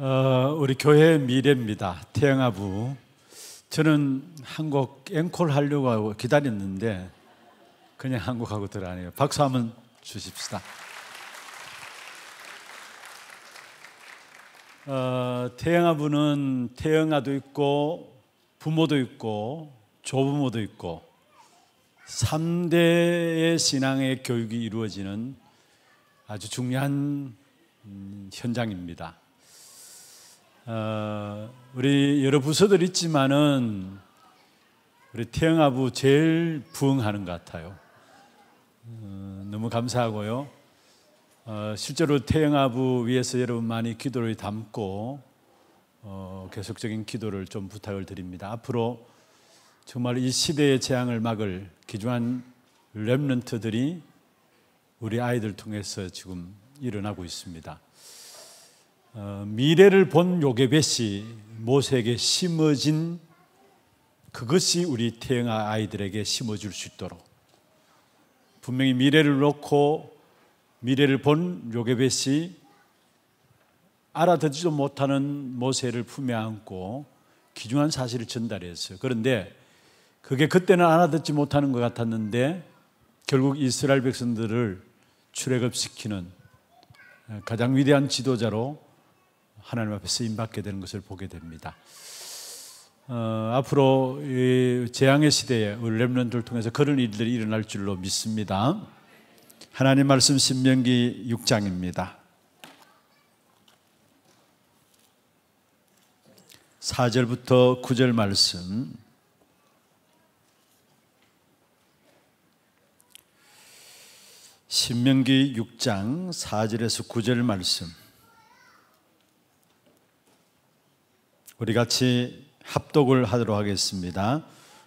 어, 우리 교회 미래입니다. 태양아부. 저는 한국 앵콜 하려고 하고 기다렸는데 그냥 한국하고 들어가네요. 박수 한번 주십시다. 어, 태양아부는 태양아도 있고 부모도 있고 조부모도 있고 3대의 신앙의 교육이 이루어지는 아주 중요한 음, 현장입니다. 어, 우리 여러 부서들 있지만은 우리 태영 아부 제일 부응하는 것 같아요. 어, 너무 감사하고요. 어, 실제로 태영 아부 위해서 여러분 많이 기도를 담고 계속적인 기도를 좀 부탁을 드립니다. 앞으로 정말 이 시대의 재앙을 막을 기중한 렘런트들이 우리 아이들 통해서 지금 일어나고 있습니다. 어, 미래를 본 요게벳이 모세에게 심어진 그것이 우리 태양아 아이들에게 심어줄 수 있도록 분명히 미래를 놓고 미래를 본 요게벳이 알아듣지도 못하는 모세를 품에 안고 귀중한 사실을 전달했어요. 그런데 그게 그때는 알아듣지 못하는 것 같았는데 결국 이스라엘 백성들을 출애굽시키는 가장 위대한 지도자로 하나님 앞에 쓰임 받게 되는 것을 보게 됩니다. 어, 앞으로 재앙의 시대에 우리 렘런들 통해서 그런 일들이 일어날 줄로 믿습니다. 하나님 말씀 신명기 6장입니다. 4절부터 9절 말씀. 신명기 6장 4절에서 9절 말씀. 우리 같이 합독을 하도록 하겠습니다.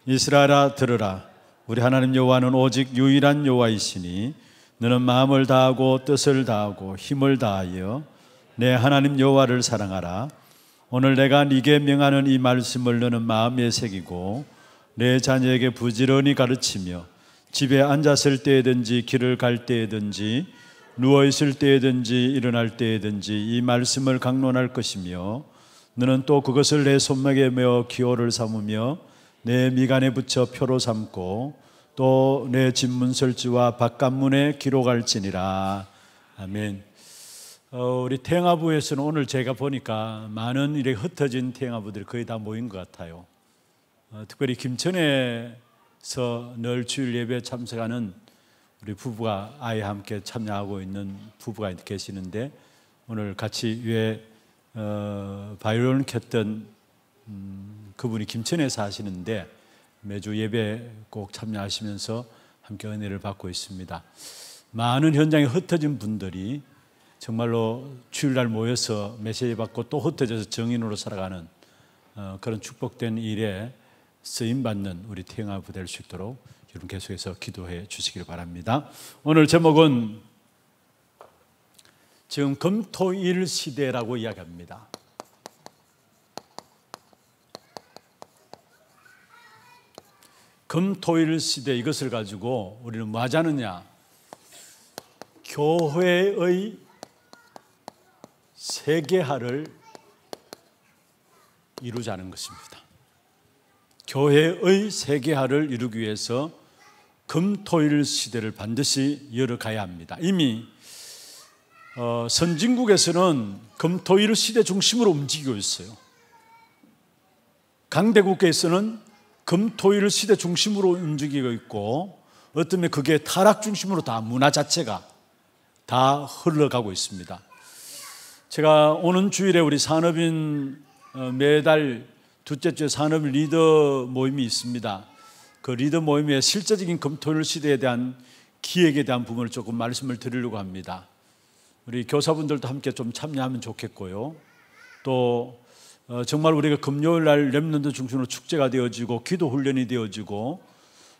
이스라엘아 들으라 우리 하나님 여호와는 오직 유일한 여호와이시니 너는 마음을 다하고 뜻을 다하고 힘을 다하여 내 하나님 여호와를 사랑하라 오늘 내가 네게 명하는 이 말씀을 너는 마음에 새기고 내 자녀에게 부지런히 가르치며 집에 앉았을 때든지 길을 갈 때든지 누워 있을 때든지 일어날 때든지 이 말씀을 강론할 것이며 너는 또 그것을 내 손목에 메어 기호를 삼으며 내 미간에 붙여 표로 삼고 또 내 집문 설지와 바깥문에 기록할지니라. 아멘. 어, 우리 태양아부에서는 오늘 제가 보니까 많은 일에 흩어진 태양아부들이 거의 다 모인 것 같아요. 어, 특별히 김천에서 늘 주일 예배 참석하는 우리 부부가 아이와 함께 참여하고 있는 부부가 계시는데 오늘 같이 왜 어, 바이올린 켰던 음, 그분이 김천에 서하시는데 매주 예배 꼭 참여하시면서 함께 은혜를 받고 있습니다. 많은 현장에 흩어진 분들이 정말로 주일날 모여서 메시지 받고 또 흩어져서 정인으로 살아가는 어, 그런 축복된 일에 쓰임 받는 우리 태영아 부될 수 있도록 여러분 계속해서 기도해 주시길 바랍니다. 오늘 제목은 지금 검토일 시대라고 이야기합니다. 금토일 시대 이것을 가지고 우리는 뭐 하자느냐? 교회의 세계화를 이루자는 것입니다. 교회의 세계화를 이루기 위해서 금토일 시대를 반드시 열어가야 합니다. 이미 어, 선진국에서는 금토일 시대 중심으로 움직이고 있어요. 강대국에서는 금토일 시대 중심으로 움직이고 있고 어쩌면 그게 타락 중심으로 다 문화 자체가 다 흘러가고 있습니다. 제가 오는 주일에 우리 산업인 어, 매달 두째 주에 산업 리더 모임이 있습니다. 그 리더 모임의 실제적인 금토일 시대에 대한 기획에 대한 부분을 조금 말씀을 드리려고 합니다. 우리 교사분들도 함께 좀 참여하면 좋겠고요. 또 어, 정말 우리가 금요일 날 렘넌트 중심으로 축제가 되어지고 기도 훈련이 되어지고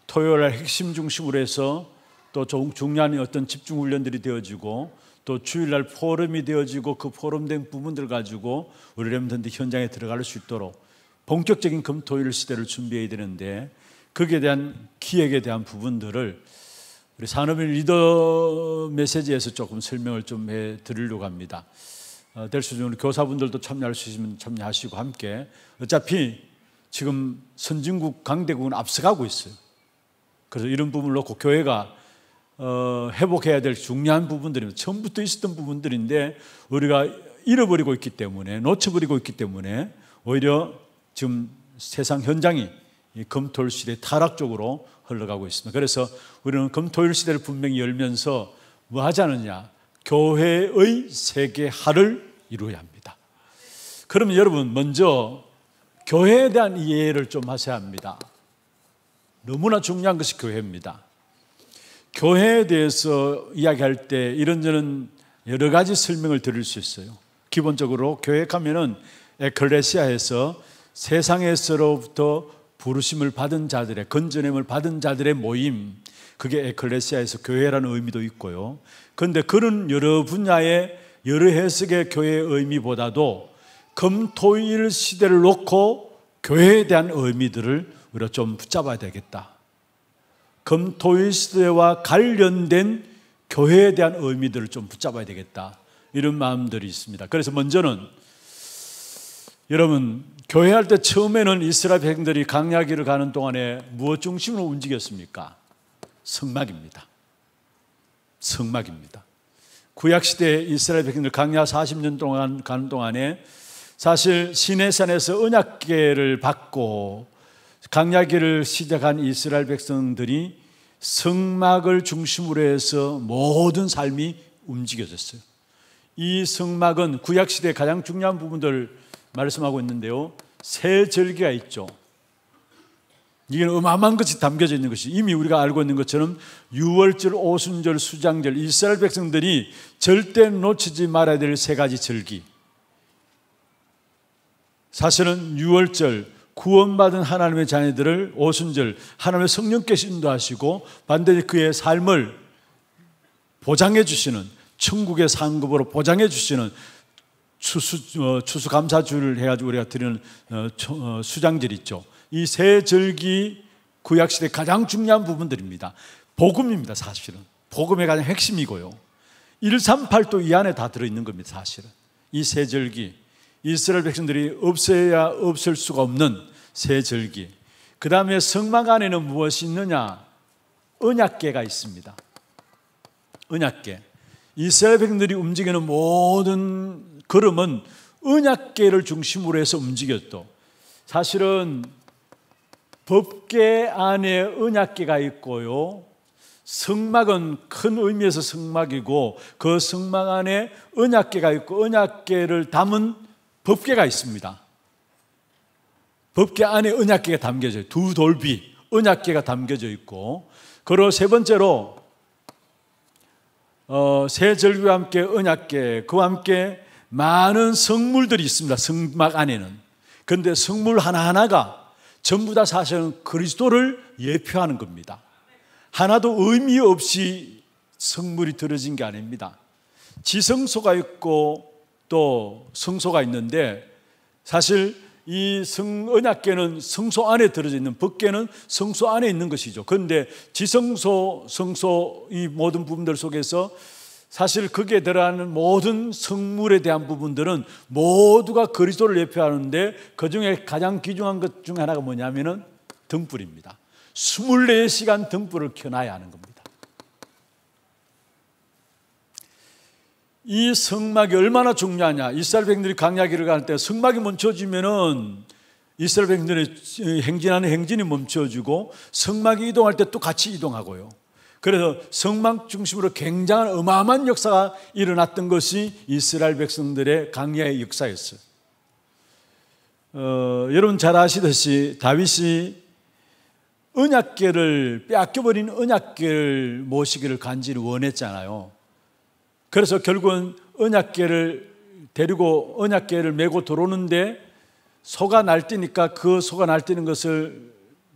토요일 날 핵심 중심으로 해서 또 중요한 어떤 집중 훈련들이 되어지고 또 주일날 포럼이 되어지고 그 포럼된 부분들 가지고 우리 렘넌트 현장에 들어갈 수 있도록 본격적인 금토일 시대를 준비해야 되는데 거기에 대한 기획에 대한 부분들을 우리 산업인 리더 메시지에서 조금 설명을 좀 해 드리려고 합니다. 어, 될수 있으면 교사분들도 참여할 수 있으면 참여하시고 함께 어차피 지금 선진국 강대국은 앞서가고 있어요. 그래서 이런 부분을 놓고 교회가 어, 회복해야 될 중요한 부분들입니다. 처음부터 있었던 부분들인데 우리가 잃어버리고 있기 때문에 놓쳐버리고 있기 때문에 오히려 지금 세상 현장이 검토실의 타락 쪽으로 흘러가고 있습니다. 그래서 우리는 금토일 시대를 분명히 열면서 뭐 하자느냐? 교회의 세계화를 이루어야 합니다. 그러면 여러분 먼저 교회에 대한 이해를 좀 하셔야 합니다. 너무나 중요한 것이 교회입니다. 교회에 대해서 이야기할 때 이런저런 여러 가지 설명을 드릴 수 있어요. 기본적으로 교회 하면은 에클레시아에서 세상에서로부터 부르심을 받은 자들의 건전함을 받은 자들의 모임 그게 에클레시아에서 교회라는 의미도 있고요. 그런데 그런 여러 분야의 여러 해석의 교회의 의미보다도 금토일 시대를 놓고 교회에 대한 의미들을 우리가 좀 붙잡아야 되겠다. 금토일 시대와 관련된 교회에 대한 의미들을 좀 붙잡아야 되겠다. 이런 마음들이 있습니다. 그래서 먼저는 여러분 교회할 때 처음에는 이스라엘 백성들이 강야기를 가는 동안에 무엇 중심으로 움직였습니까? 성막입니다. 성막입니다. 구약시대 이스라엘 백성들 강야 40년 동안 가는 동안에 사실 시내산에서 언약계를 받고 강야기를 시작한 이스라엘 백성들이 성막을 중심으로 해서 모든 삶이 움직여졌어요. 이 성막은 구약시대 가장 중요한 부분들 말씀하고 있는데요. 새 절기가 있죠. 이게 어마어마한 것이 담겨져 있는 것이 이미 우리가 알고 있는 것처럼 유월절, 오순절, 수장절 이스라엘 백성들이 절대 놓치지 말아야 될 세 가지 절기. 사실은 유월절 구원받은 하나님의 자녀들을 오순절 하나님의 성령께서 인도하시고 반대로 그의 삶을 보장해 주시는 천국의 상급으로 보장해 주시는 추수, 어, 추수감사주를 해가지고 우리가 드리는 어, 어, 수장절 있죠. 이 세 절기 구약시대 가장 중요한 부분들입니다. 복음입니다, 사실은. 복음의 가장 핵심이고요. 138도 이 안에 다 들어있는 겁니다, 사실은. 이 세 절기. 이스라엘 백성들이 없어야 없을 수가 없는 세 절기. 그 다음에 성막 안에는 무엇이 있느냐? 은약계가 있습니다. 은약계 이스라엘 백성들이 움직이는 모든 걸음은 언약계를 중심으로 해서 움직였죠. 사실은 법계 안에 은약계가 있고요. 성막은 큰 의미에서 성막이고 그 성막 안에 은약계가 있고 은약계를 담은 법계가 있습니다. 법계 안에 은약계가 담겨져 요두 돌비 은약계가 담겨져 있고 그리고 세 번째로 어, 세절규와 함께 은약계 그와 함께 많은 성물들이 있습니다. 성막 안에는. 그런데 성물 하나하나가 전부 다 사실은 그리스도를 예표하는 겁니다. 하나도 의미 없이 성물이 들어진 게 아닙니다. 지성소가 있고 또 성소가 있는데 사실 이 성, 언약계는 성소 안에 들어져 있는 법계는 성소 안에 있는 것이죠. 그런데 지성소, 성소 이 모든 부분들 속에서 사실 거기에 들어가는 모든 성물에 대한 부분들은 모두가 그리스도를 예표하는데 그 중에 가장 귀중한 것 중 하나가 뭐냐면은 등불입니다. 24시간 등불을 켜놔야 하는 겁니다. 이 성막이 얼마나 중요하냐. 이스라엘 백들이 강야기를 갈때 성막이 멈춰지면은 이스라엘 백들의 행진하는 행진이 멈춰지고 성막이 이동할 때 또 같이 이동하고요. 그래서 성막 중심으로 굉장한 어마어마한 역사가 일어났던 것이 이스라엘 백성들의 강야의 역사였어요. 어, 여러분 잘 아시듯이 다윗이 언약계를 빼앗겨버린 언약계를 모시기를 간절히 원했잖아요. 그래서 결국은 언약계를 데리고 언약계를 메고 들어오는데 소가 날뛰니까 그 소가 날뛰는 것을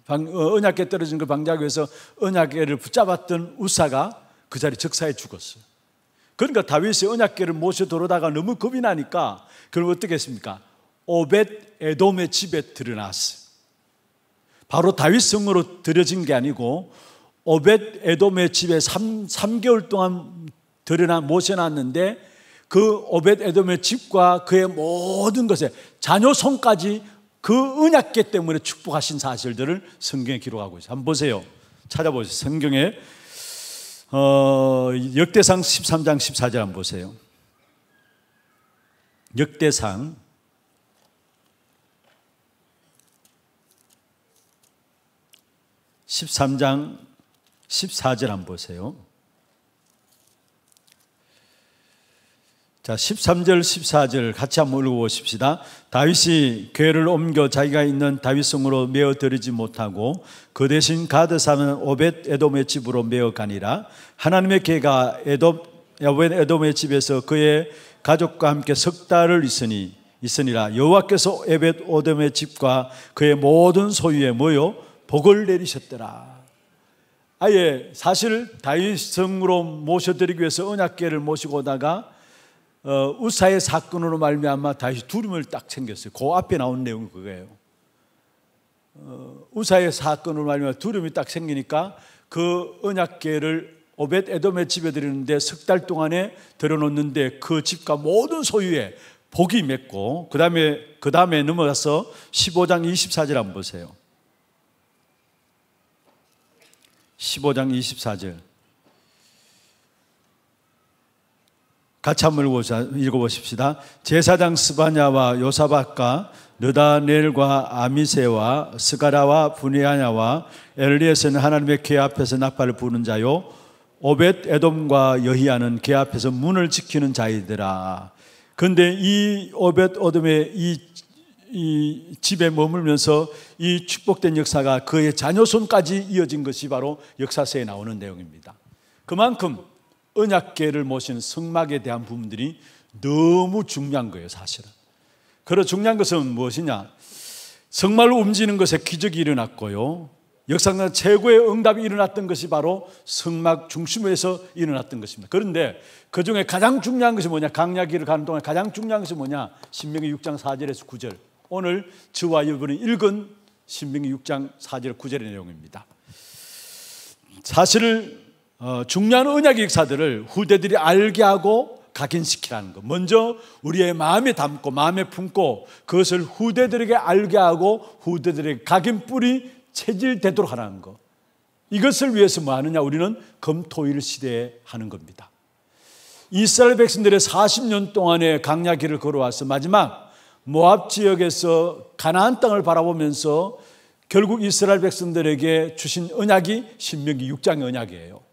방, 어, 언약궤 떨어진 그방자교에서 언약궤를 붙잡았던 우사가 그 자리 적사에 죽었어요. 그러니까 다윗이 언약궤를 모셔 돌아다가 너무 겁이 나니까 결국 어떻게 했습니까? 오벳 에돔의 집에 들여놨어요. 바로 다윗 성으로 들여진 게 아니고 오벳 에돔의 집에 3, 3개월 동안 들여놔 모셔놨는데 그 오벳 에돔의 집과 그의 모든 것에 자녀 손까지 그 은약계 때문에 축복하신 사실들을 성경에 기록하고 있어요. 한번 보세요. 찾아보세요. 성경에 어, 역대상 13장 14절 한번 보세요. 역대상 13장 14절 한번 보세요. 자, 13절, 14절 같이 한번 읽어보십시다. 다윗이 괴를 옮겨 자기가 있는 다윗성으로 메어들이지 못하고 그 대신 가드 사는 오벳 에돔의 집으로 메어가니라 하나님의 괴가 에돔, 오벳 에돔의 집에서 그의 가족과 함께 석 달을 있으니 있으니라 여호와께서 에벳 오돔의 집과 그의 모든 소유에 모여 복을 내리셨더라. 아예 사실 다윗성으로 모셔드리기 위해서 언약궤를 모시고 오다가 어, 우사의 사건으로 말미암아 다시 두름을딱 챙겼어요. 그 앞에 나온 내용이 그거예요. 어, 우사의 사건으로 말미암아 두려이딱 생기니까 그 언약계를 오벳 에돔에 집에 들이는데 석 달 동안에 들여놓는데 그 집과 모든 소유에 복이 맺고 그 다음에 그 다음에 넘어가서 15장 24절 한번 보세요. 15장 24절 같이 한 번 읽어보십시다. 제사장 스바냐와 요사박과 르다넬과 아미세와 스가라와 분이냐와 엘리에서는 하나님의 궤 앞에서 나팔을 부는 자요 오벳 에돔과 여히야는 궤 앞에서 문을 지키는 자이더라. 근데 이 오벳 에돔의 이, 이 집에 머물면서 이 축복된 역사가 그의 자녀손까지 이어진 것이 바로 역사서에 나오는 내용입니다. 그만큼 언약계를 모신 성막에 대한 부분들이 너무 중요한 거예요, 사실은. 그러 중요한 것은 무엇이냐? 성막을 움직이는 것에 기적이 일어났고요. 역사상 최고의 응답이 일어났던 것이 바로 성막 중심에서 일어났던 것입니다. 그런데 그 중에 가장 중요한 것이 뭐냐? 강야기를 가는 동안 가장 중요한 것이 뭐냐? 신명기 6장 4절에서 9절. 오늘 저와 여러분이 읽은 신명기 6장 4절 9절의 내용입니다. 사실을 어, 중요한 언약 의 역사들을 후대들이 알게 하고 각인시키라는 것. 먼저 우리의 마음에 담고 마음에 품고 그것을 후대들에게 알게 하고 후대들에게 각인 뿌리 체질되도록 하라는 것. 이것을 위해서 뭐 하느냐? 우리는 검토일 시대에 하는 겁니다. 이스라엘 백성들의 40년 동안의 강약길을 걸어와서 마지막 모압 지역에서 가나안 땅을 바라보면서 결국 이스라엘 백성들에게 주신 언약이 신명기 6장의 언약이에요.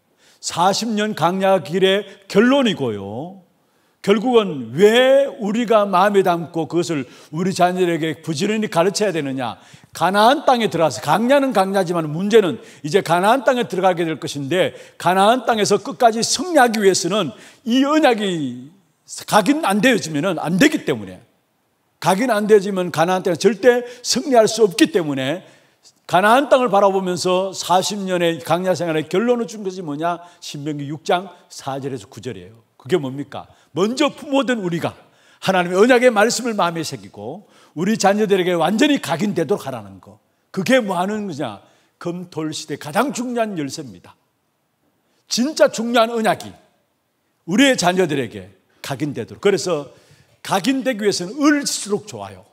40년 강약 길의 결론이고요. 결국은 왜 우리가 마음에 담고 그것을 우리 자녀에게 부지런히 가르쳐야 되느냐? 가나안 땅에 들어가서 강야는 강야지만 문제는 이제 가나안 땅에 들어가게 될 것인데 가나안 땅에서 끝까지 승리하기 위해서는 이 언약이 각인 안 되어지면은 안 되기 때문에 각인 안 되어지면 가나안 땅에 절대 승리할 수 없기 때문에 가나안 땅을 바라보면서 40년의 강야 생활의 결론을 준 것이 뭐냐? 신명기 6장 4절에서 9절이에요. 그게 뭡니까? 먼저 부모된 우리가 하나님의 언약의 말씀을 마음에 새기고 우리 자녀들에게 완전히 각인되도록 하라는 거. 그게 뭐 하는 거냐? 금돌 시대 가장 중요한 열쇠입니다. 진짜 중요한 언약이 우리의 자녀들에게 각인되도록. 그래서 각인되기 위해서는 을수록 좋아요.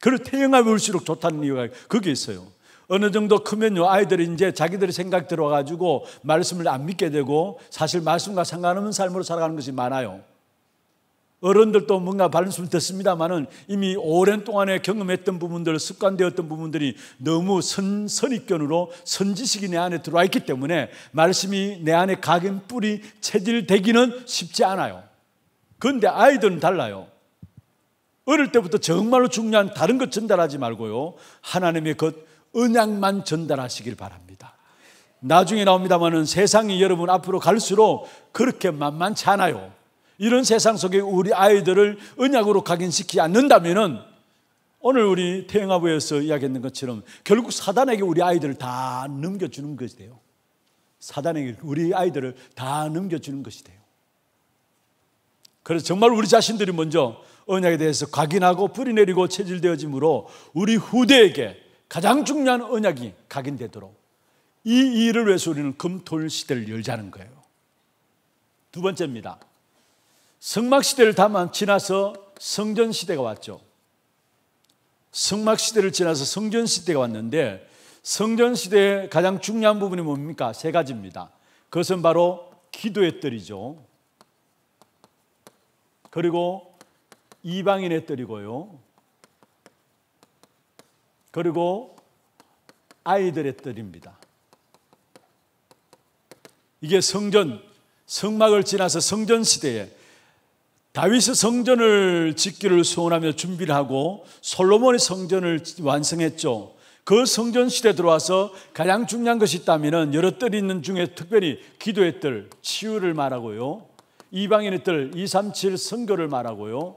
그를 태영함을 올수록 좋다는 이유가 그게 있어요. 어느 정도 크면요, 아이들이 이제 자기들의 생각 들어가지고 말씀을 안 믿게 되고 사실 말씀과 상관없는 삶으로 살아가는 것이 많아요. 어른들도 뭔가 말씀을 듣습니다만은 이미 오랜 동안에 경험했던 부분들, 습관되었던 부분들이 너무 선, 선입견으로 선지식이 내 안에 들어와 있기 때문에 말씀이 내 안에 각인 뿌리 체질되기는 쉽지 않아요. 그런데 아이들은 달라요. 어릴 때부터 정말로 중요한 다른 것 전달하지 말고요. 하나님의 것, 은약만 전달하시길 바랍니다. 나중에 나옵니다만은 세상이 여러분 앞으로 갈수록 그렇게 만만치 않아요. 이런 세상 속에 우리 아이들을 언약으로 각인시키지 않는다면은 오늘 우리 태영아부에서 이야기했는 것처럼 결국 사단에게 우리 아이들을 다 넘겨주는 것이 돼요. 사단에게 우리 아이들을 다 넘겨주는 것이 돼요. 그래서 정말 우리 자신들이 먼저 언약에 대해서 각인하고 뿌리내리고 체질되어지므로 우리 후대에게 가장 중요한 언약이 각인되도록 이 일을 위해서 우리는 금토일 시대를 열자는 거예요. 두 번째입니다. 성막 시대를 다만 지나서 성전 시대가 왔죠. 성막 시대를 지나서 성전 시대가 왔는데 성전 시대의 가장 중요한 부분이 뭡니까? 세 가지입니다. 그것은 바로 기도의 뜰이죠. 그리고 이방인의 뜰이고요. 그리고 아이들의 뜰입니다. 이게 성전 성막을 지나서 성전 시대에 다윗의 성전을 짓기를 소원하며 준비를 하고 솔로몬의 성전을 완성했죠. 그 성전 시대 들어와서 가장 중요한 것이 있다면 여러 뜰이 있는 중에 특별히 기도의 뜰, 치유를 말하고요. 이방인의 뜰, 237 선교를 말하고요.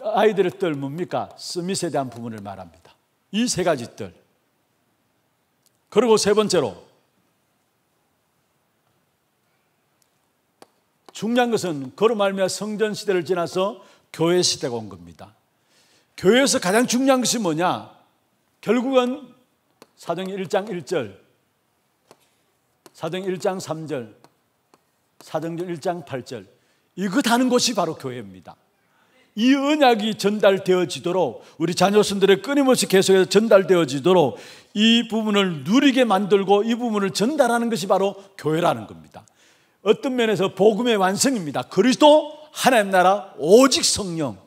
아이들의 뜰 뭡니까? 스밋에 대한 부분을 말합니다. 이세 가지 들. 그리고 세 번째로 중요한 것은 그로 말미암아 성전 시대를 지나서 교회 시대가 온 겁니다. 교회에서 가장 중요한 것이 뭐냐? 결국은 사도행 1장 1절, 사도행 1장 3절, 사도행 1장 8절. 이것 하는 곳이 바로 교회입니다. 이 언약이 전달되어지도록 우리 자녀손들의 끊임없이 계속해서 전달되어지도록 이 부분을 누리게 만들고 이 부분을 전달하는 것이 바로 교회라는 겁니다. 어떤 면에서 복음의 완성입니다. 그리스도 하나님 나라 오직 성령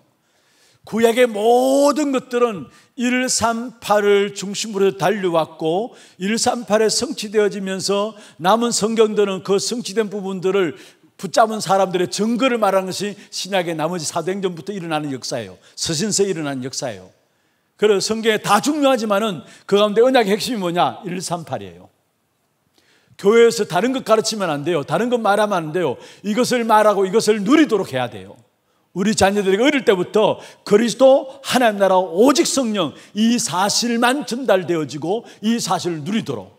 구약의 모든 것들은 138을 중심으로 달려왔고 138에 성취되어지면서 남은 성경들은 그 성취된 부분들을 붙잡은 사람들의 증거를 말하는 것이 신약의 나머지 사도행전부터 일어나는 역사예요. 서신서에 일어나는 역사예요. 그래서 성경에 다 중요하지만은 그 가운데 언약의 핵심이 뭐냐? 138이에요. 교회에서 다른 것 가르치면 안 돼요. 다른 것 말하면 안 돼요. 이것을 말하고 이것을 누리도록 해야 돼요. 우리 자녀들이 어릴 때부터 그리스도 하나님 나라 오직 성령 이 사실만 전달되어지고 이 사실을 누리도록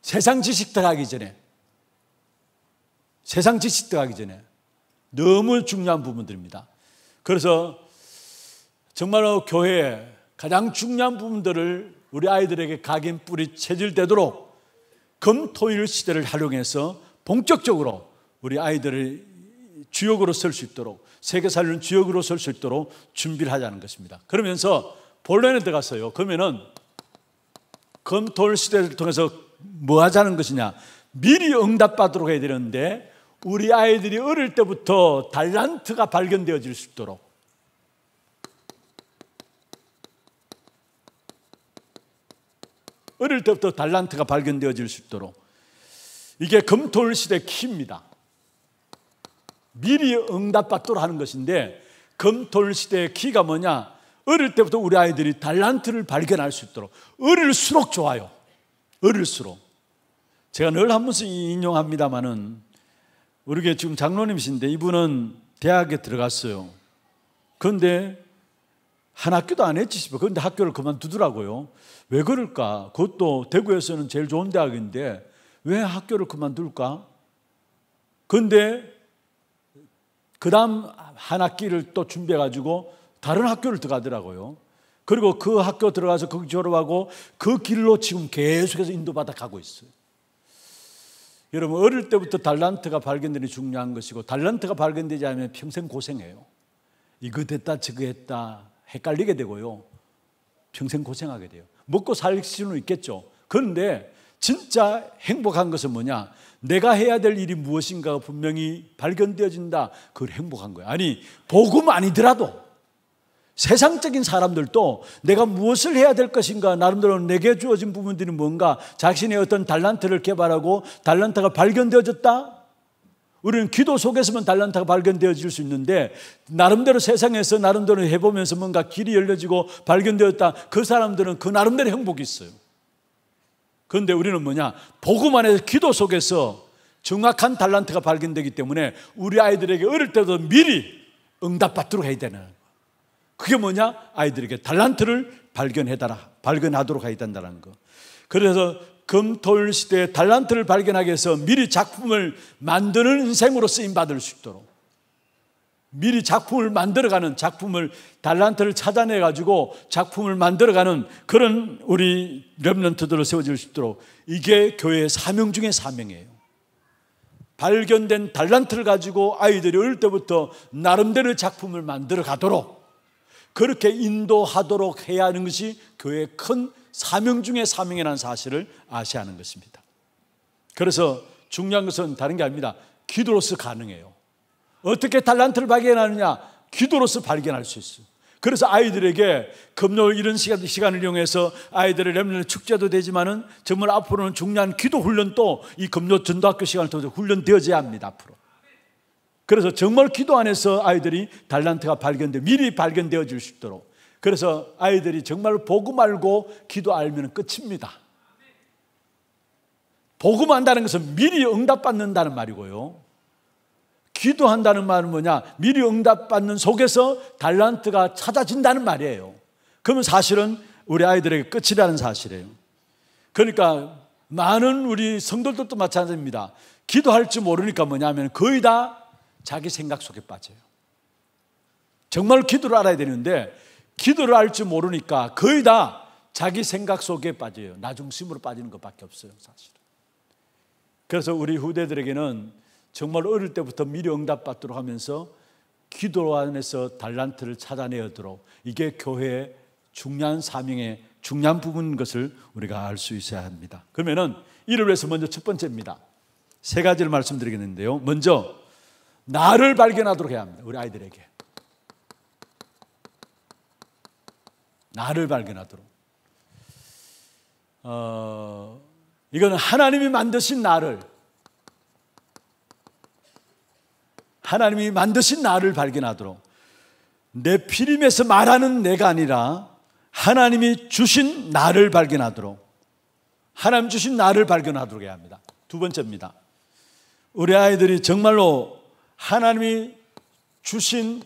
세상 지식들 하기 전에 세상 지식 들어가기 전에 너무 중요한 부분들입니다. 그래서 정말로 교회에 가장 중요한 부분들을 우리 아이들에게 각인 뿌리 채질되도록 금토일 시대를 활용해서 본격적으로 우리 아이들을 주역으로 설 수 있도록 세계 살리는 주역으로 설 수 있도록 준비를 하자는 것입니다. 그러면서 본론에 들어갔어요. 그러면은 금토일 시대를 통해서 뭐 하자는 것이냐? 미리 응답받도록 해야 되는데 우리 아이들이 어릴 때부터 달란트가 발견되어질 수 있도록 어릴 때부터 달란트가 발견되어질 수 있도록 이게 검토일 시대 키입니다. 미리 응답받도록 하는 것인데 검토일 시대의 키가 뭐냐? 어릴 때부터 우리 아이들이 달란트를 발견할 수 있도록 어릴수록 좋아요. 어릴수록 제가 늘 한 번씩 인용합니다마는 우리게 지금 장로님이신데 이분은 대학에 들어갔어요. 그런데 한 학교도 안 했지 싶어. 그런데 학교를 그만두더라고요. 왜 그럴까? 그것도 대구에서는 제일 좋은 대학인데 왜 학교를 그만둘까? 그런데 그 다음 한 학기를 또 준비해가지고 다른 학교를 들어가더라고요. 그리고 그 학교 들어가서 거기 졸업하고 그 길로 지금 계속해서 인도받아 가고 있어요. 여러분 어릴 때부터 달란트가 발견되는 중요한 것이고 달란트가 발견되지 않으면 평생 고생해요. 이거 됐다 저거 했다 헷갈리게 되고요. 평생 고생하게 돼요. 먹고 살 수는 있겠죠. 그런데 진짜 행복한 것은 뭐냐? 내가 해야 될 일이 무엇인가가 분명히 발견되어진다. 그걸 행복한 거예요. 아니 복음 아니더라도 세상적인 사람들도 내가 무엇을 해야 될 것인가 나름대로 내게 주어진 부분들이 뭔가 자신의 어떤 달란트를 개발하고 달란트가 발견되어졌다 우리는 기도 속에서만 달란트가 발견되어질 수 있는데 나름대로 세상에서 나름대로 해보면서 뭔가 길이 열려지고 발견되었다 그 사람들은 그 나름대로 행복이 있어요 그런데 우리는 뭐냐 복음 안에서 기도 속에서 정확한 달란트가 발견되기 때문에 우리 아이들에게 어릴 때도 미리 응답받도록 해야 되는 그게 뭐냐? 아이들에게 달란트를 발견해달라, 발견하도록 해야 된다는 거. 그래서 금토일 시대에 달란트를 발견하게 해서 미리 작품을 만드는 인생으로 쓰임받을 수 있도록. 미리 작품을 만들어가는 작품을 달란트를 찾아내 가지고 작품을 만들어가는 그런 우리 렘런트들을 세워질 수 있도록 이게 교회의 사명 중의 사명이에요. 발견된 달란트를 가지고 아이들이 어릴 때부터 나름대로 작품을 만들어 가도록 그렇게 인도하도록 해야 하는 것이 교회의 큰 사명 중의 사명이라는 사실을 아셔야 하는 것입니다. 그래서 중요한 것은 다른 게 아닙니다. 기도로서 가능해요. 어떻게 달란트를 발견하느냐? 기도로서 발견할 수 있어요. 그래서 아이들에게 금요일 이런 시간, 시간을 이용해서 아이들의 렘넌 축제도 되지만은 정말 앞으로는 중요한 기도 훈련 또이 금요 전도학교 시간을 통해서 훈련되어져야 합니다. 앞으로. 그래서 정말 기도 안에서 아이들이 달란트가 발견돼 미리 발견되어 줄 수 있도록 그래서 아이들이 정말 복음 알고 기도 알면 끝입니다. 복음 한다는 것은 미리 응답받는다는 말이고요. 기도한다는 말은 뭐냐? 미리 응답받는 속에서 달란트가 찾아진다는 말이에요. 그러면 사실은 우리 아이들에게 끝이라는 사실이에요. 그러니까 많은 우리 성도들도 마찬가지입니다. 기도할지 모르니까 뭐냐면 거의 다 자기 생각 속에 빠져요. 정말 기도를 알아야 되는데 기도를 알줄 모르니까 거의 다 자기 생각 속에 빠져요. 나 중심으로 빠지는 것밖에 없어요, 사실은. 그래서 우리 후대들에게는 정말 어릴 때부터 미리 응답받도록 하면서 기도 안에서 달란트를 찾아내도록 이게 교회의 중요한 사명의 중요한 부분인 것을 우리가 알 수 있어야 합니다. 그러면은 이를 위해서 먼저 첫 번째입니다. 세 가지를 말씀드리겠는데요. 먼저 나를 발견하도록 해야 합니다. 우리 아이들에게. 나를 발견하도록. 어, 이거는 하나님이 만드신 나를, 하나님이 만드신 나를 발견하도록. 내 피림에서 말하는 내가 아니라 하나님이 주신 나를 발견하도록. 하나님 주신 나를 발견하도록 해야 합니다. 두 번째입니다. 우리 아이들이 정말로 하나님이 주신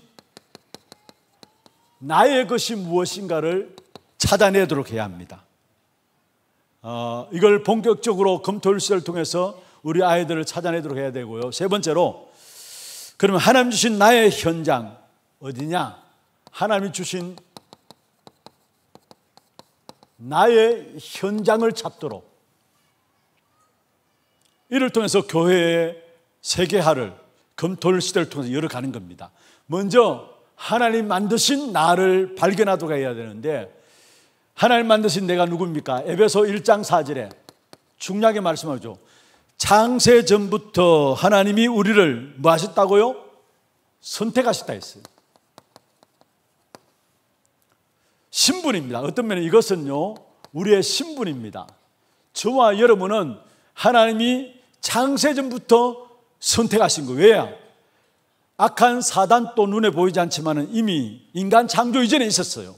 나의 것이 무엇인가를 찾아내도록 해야 합니다. 어, 이걸 본격적으로 검토 일수를 통해서 우리 아이들을 찾아내도록 해야 되고요. 세 번째로, 그러면 하나님 주신 나의 현장 어디냐? 하나님이 주신 나의 현장을 찾도록 이를 통해서 교회의 세계화를 검토 를 시대를 통해서 열어가는 겁니다. 먼저 하나님 만드신 나를 발견하도록 해야 되는데 하나님 만드신 내가 누굽니까? 에베소 1장 4절에 중요하게 말씀하죠. 창세 전부터 하나님이 우리를 뭐 하셨다고요? 선택하셨다 했어요. 신분입니다. 어떤 면에 이것은요, 우리의 신분입니다. 저와 여러분은 하나님이 창세 전부터 선택하신 거예요. 왜야? 악한 사단 또 눈에 보이지 않지만 이미 인간 창조 이전에 있었어요.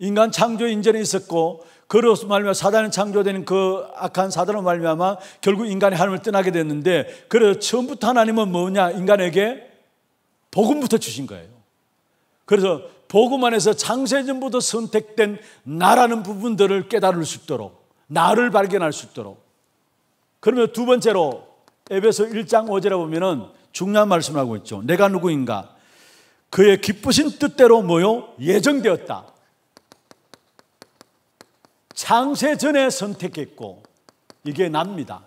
인간 창조 이전에 있었고 그로서 말미 사단이 창조되는 그 악한 사단으로 말미암아 결국 인간이 하나님을 떠나게 됐는데 그래서 처음부터 하나님은 뭐냐 인간에게 복음부터 주신 거예요. 그래서 복음 안에서 창세전부터 선택된 나라는 부분들을 깨달을 수 있도록 나를 발견할 수 있도록 그러면 두 번째로 에베소 1장 5절에 보면은 중요한 말씀을 하고 있죠. 내가 누구인가? 그의 기쁘신 뜻대로 모여 예정되었다. 창세 전에 선택했고 이게 납니다.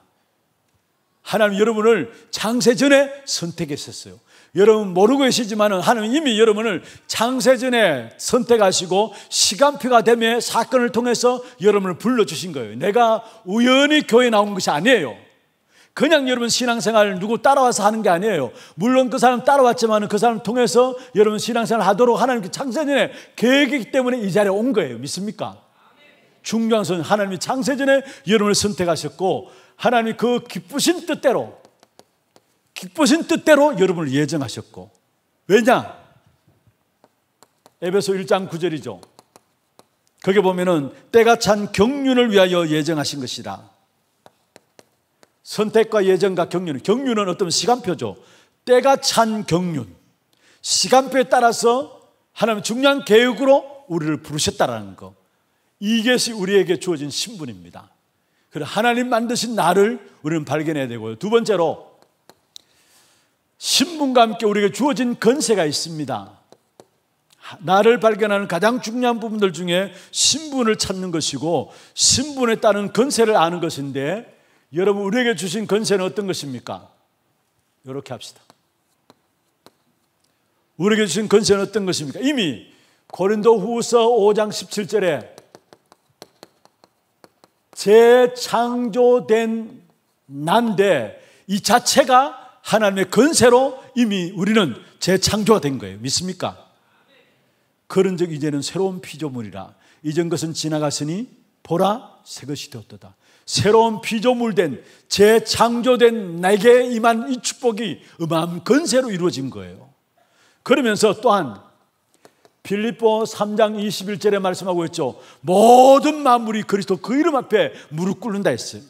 하나님 여러분을 창세 전에 선택했었어요. 여러분 모르고 계시지만 하나님 이미 여러분을 창세 전에 선택하시고 시간표가 되며 사건을 통해서 여러분을 불러주신 거예요. 내가 우연히 교회 나온 것이 아니에요. 그냥 여러분 신앙생활 을 누구 따라와서 하는 게 아니에요. 물론 그 사람 따라왔지만 그 사람 통해서 여러분 신앙생활 하도록 하나님께 창세전에 계획이기 때문에 이 자리에 온 거예요. 믿습니까? 중요한 선 하나님이 창세전에 여러분을 선택하셨고 하나님이 그 기쁘신 뜻대로 기쁘신 뜻대로 여러분을 예정하셨고 왜냐? 에베소 1장 9절이죠. 거기 보면은 때가 찬 경륜을 위하여 예정하신 것이다. 선택과 예정과 경륜. 경륜은 어떤 시간표죠. 때가 찬 경륜. 시간표에 따라서 하나님 중요한 계획으로 우리를 부르셨다라는 거. 이것 우리에게 주어진 신분입니다. 그래 하나님 만드신 나를 우리는 발견해야 되고요. 두 번째로 신분과 함께 우리에게 주어진 건세가 있습니다. 나를 발견하는 가장 중요한 부분들 중에 신분을 찾는 것이고 신분에 따른 건세를 아는 것인데 여러분 우리에게 주신 권세는 어떤 것입니까? 이렇게 합시다. 우리에게 주신 권세는 어떤 것입니까? 이미 고린도 후서 5장 17절에 재창조된 난데 이 자체가 하나님의 권세로 이미 우리는 재창조가 된 거예요. 믿습니까? 그런즉 이제는 새로운 피조물이라 이전 것은 지나갔으니 보라 새 것이 되었다 새로운 피조물된 재창조된 내게 임한 이 축복이 음암 건세로 이루어진 거예요. 그러면서 또한 빌립보 3장 21절에 말씀하고 있죠. 모든 만물이 그리스도 그 이름 앞에 무릎 꿇는다 했어요.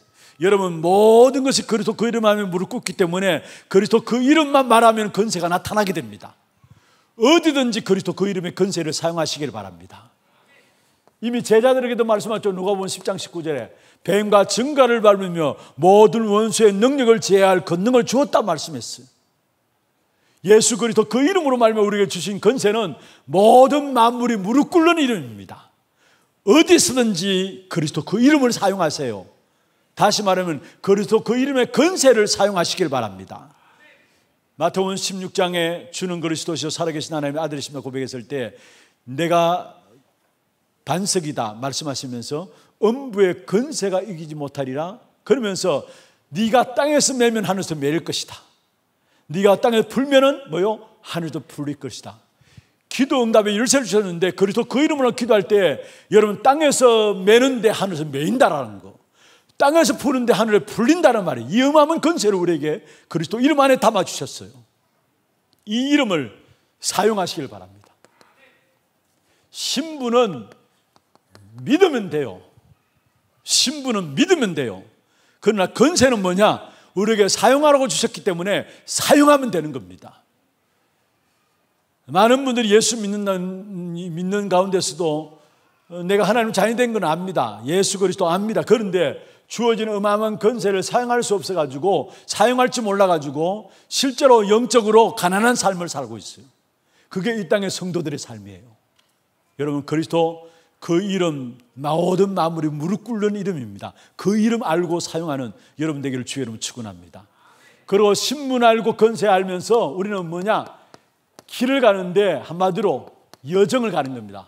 여러분 모든 것이 그리스도 그 이름 앞에 무릎 꿇기 때문에 그리스도 그 이름만 말하면 건세가 나타나게 됩니다. 어디든지 그리스도 그 이름의 건세를 사용하시길 바랍니다. 이미 제자들에게도 말씀하셨죠. 누가 보 10장 19절에 뱀과 증가를 밟으며 모든 원수의 능력을 제할 권능을 주었다 말씀했어요. 예수 그리스도 그 이름으로 말며 우리에게 주신 권세는 모든 만물이 무릎 꿇는 이름입니다. 어디서든지 그리스도 그 이름을 사용하세요. 다시 말하면 그리스도 그 이름의 권세를 사용하시길 바랍니다. 마태원 16장에 주는 그리스도시요 살아계신 하나님의 아들이심을 고백했을 때 내가 반석이다 말씀하시면서 음부의 근세가 이기지 못하리라 그러면서 네가 땅에서 매면 하늘에서 매일 것이다. 네가 땅에 서 풀면은 뭐요? 하늘도 풀릴 것이다. 기도 응답에 열쇠를 주셨는데 그리스도 그 이름으로 기도할 때 여러분 땅에서 매는데 하늘에서 매인다라는 거. 땅에서 푸는데 하늘에 풀린다는 말이에요. 이 음함은 근세를 우리에게 그리스도 이름 안에 담아 주셨어요. 이 이름을 사용하시길 바랍니다. 신부는 믿으면 돼요. 신부는 믿으면 돼요. 그러나 건세는 뭐냐? 우리에게 사용하라고 주셨기 때문에 사용하면 되는 겁니다. 많은 분들이 예수 믿는, 믿는 가운데서도 어, 내가 하나님 자녀 된건 압니다. 예수 그리스도 압니다. 그런데 주어지는 음함한 건세를 사용할 수 없어가지고 사용할지 몰라가지고 실제로 영적으로 가난한 삶을 살고 있어요. 그게 이 땅의 성도들의 삶이에요. 여러분 그리스도 그 이름 나오든 마무리 무릎 꿇는 이름입니다. 그 이름 알고 사용하는 여러분 되기를 주의 이름 축원합니다. 그리고 신문 알고 건세 알면서 우리는 뭐냐? 길을 가는데 한마디로 여정을 가는 겁니다.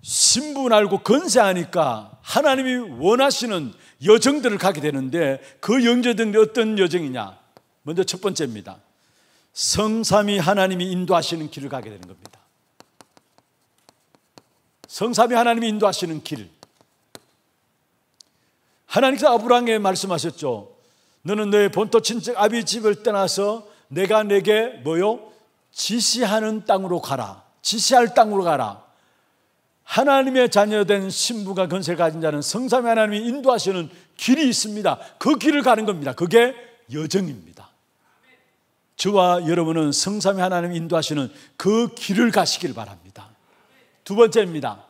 신분 알고 건세하니까 하나님이 원하시는 여정들을 가게 되는데 그 영재들이 어떤 여정이냐? 먼저 첫 번째입니다. 성삼이 하나님이 인도하시는 길을 가게 되는 겁니다. 성삼위 하나님이 인도하시는 길. 하나님께서 아브라함에게 말씀하셨죠. 너는 너의 본토 친척 아비 집을 떠나서 내가 내게 뭐요? 지시하는 땅으로 가라. 지시할 땅으로 가라. 하나님의 자녀된 신부가 건설 가진 자는 성삼위 하나님이 인도하시는 길이 있습니다. 그 길을 가는 겁니다. 그게 여정입니다. 저와 여러분은 성삼위 하나님 인도하시는 그 길을 가시길 바랍니다. 두 번째입니다.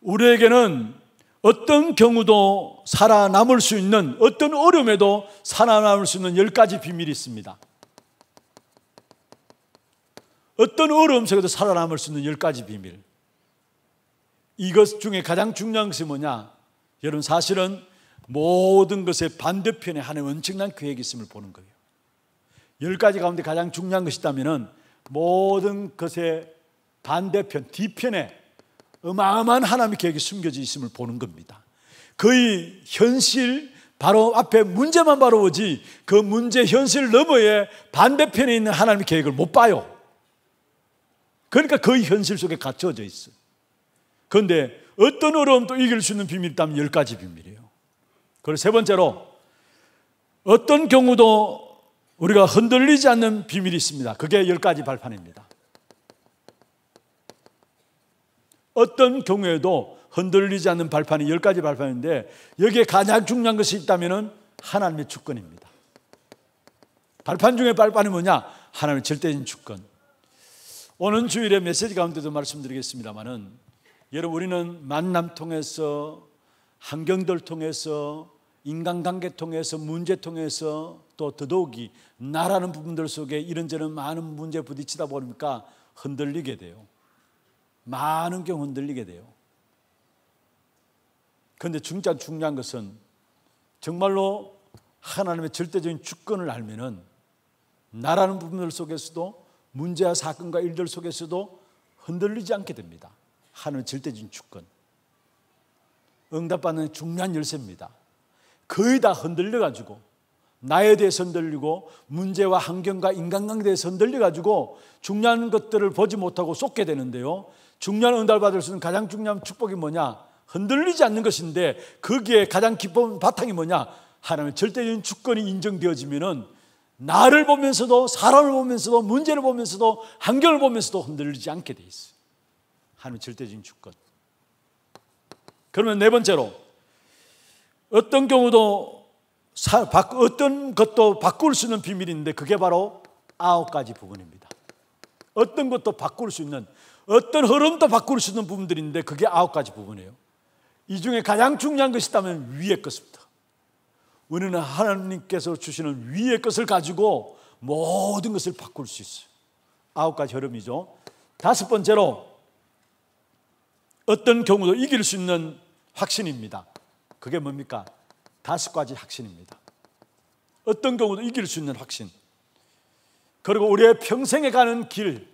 우리에게는 어떤 경우도 살아남을 수 있는 어떤 어려움에도 살아남을 수 있는 열 가지 비밀이 있습니다. 어떤 어려움 속에도 살아남을 수 있는 열 가지 비밀. 이것 중에 가장 중요한 것이 뭐냐? 여러분 사실은 모든 것의 반대편에 하나의 엄청난 계획이 있음을 보는 거예요. 열 가지 가운데 가장 중요한 것이 있다면 모든 것의 반대편, 뒤편에 어마어마한 하나님의 계획이 숨겨져 있음을 보는 겁니다. 거의 현실 바로 앞에 문제만 바로 오지 그 문제 현실 너머에 반대편에 있는 하나님의 계획을 못 봐요. 그러니까 거의 현실 속에 갇혀져 있어 그런데 어떤 어려움도 이길 수 있는 비밀이 있다면 열 가지 비밀이에요. 그리고 세 번째로 어떤 경우도 우리가 흔들리지 않는 비밀이 있습니다. 그게 열 가지 발판입니다. 어떤 경우에도 흔들리지 않는 발판이 열 가지 발판인데 여기에 가장 중요한 것이 있다면 하나님의 주권입니다. 발판 중에 발판이 뭐냐? 하나님의 절대적인 주권. 오는 주일의 메시지 가운데도 말씀드리겠습니다만은 여러분 우리는 만남 통해서 환경들 통해서 인간관계 통해서 문제 통해서 또 더더욱이 나라는 부분들 속에 이런저런 많은 문제 부딪히다 보니까 흔들리게 돼요. 많은 경우 흔들리게 돼요. 그런데 중요 중요한 것은 정말로 하나님의 절대적인 주권을 알면은 나라는 부분들 속에서도 문제와 사건과 일들 속에서도 흔들리지 않게 됩니다. 하나님의 절대적인 주권. 응답받는 중요한 열쇠입니다. 거의 다 흔들려가지고 나에 대해서 흔들리고 문제와 환경과 인간관계에 대해서 흔들려가지고 중요한 것들을 보지 못하고 쏟게 되는데요. 중요한 응답을 받을 수 있는 가장 중요한 축복이 뭐냐? 흔들리지 않는 것인데 거기에 가장 기쁜 바탕이 뭐냐? 하나님의 절대적인 주권이 인정되어지면은 나를 보면서도 사람을 보면서도 문제를 보면서도 환경을 보면서도 흔들리지 않게 돼 있어요. 하나님의 절대적인 주권. 그러면 네 번째로 어떤 경우도 어떤 것도 바꿀 수 있는 비밀인데 그게 바로 아홉 가지 부분입니다. 어떤 것도 바꿀 수 있는 어떤 흐름도 바꿀 수 있는 부분들인데 그게 아홉 가지 부분이에요. 이 중에 가장 중요한 것이 있다면 위의 것입니다. 우리는 하나님께서 주시는 위의 것을 가지고 모든 것을 바꿀 수 있어요. 아홉 가지 흐름이죠. 다섯 번째로 어떤 경우도 이길 수 있는 확신입니다. 그게 뭡니까? 다섯 가지 확신입니다. 어떤 경우도 이길 수 있는 확신. 그리고 우리의 평생에 가는 길,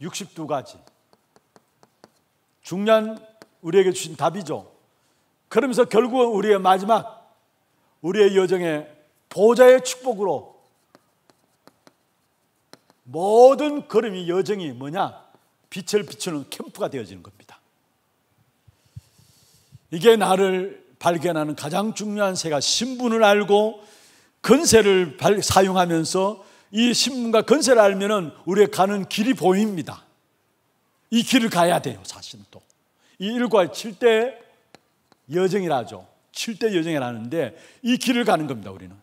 62가지. 중요한 우리에게 주신 답이죠. 그러면서 결국은 우리의 마지막, 우리의 여정의 보좌의 축복으로 모든 걸음이 여정이 뭐냐? 빛을 비추는 캠프가 되어지는 겁니다. 이게 나를 발견하는 가장 중요한 새가 신분을 알고 근세를 사용하면서 이 신문과 건세를 알면은 우리의 가는 길이 보입니다. 이 길을 가야 돼요, 사실은 또. 이 일과 7대 여정이라죠. 7대 여정이라는데 이 길을 가는 겁니다, 우리는.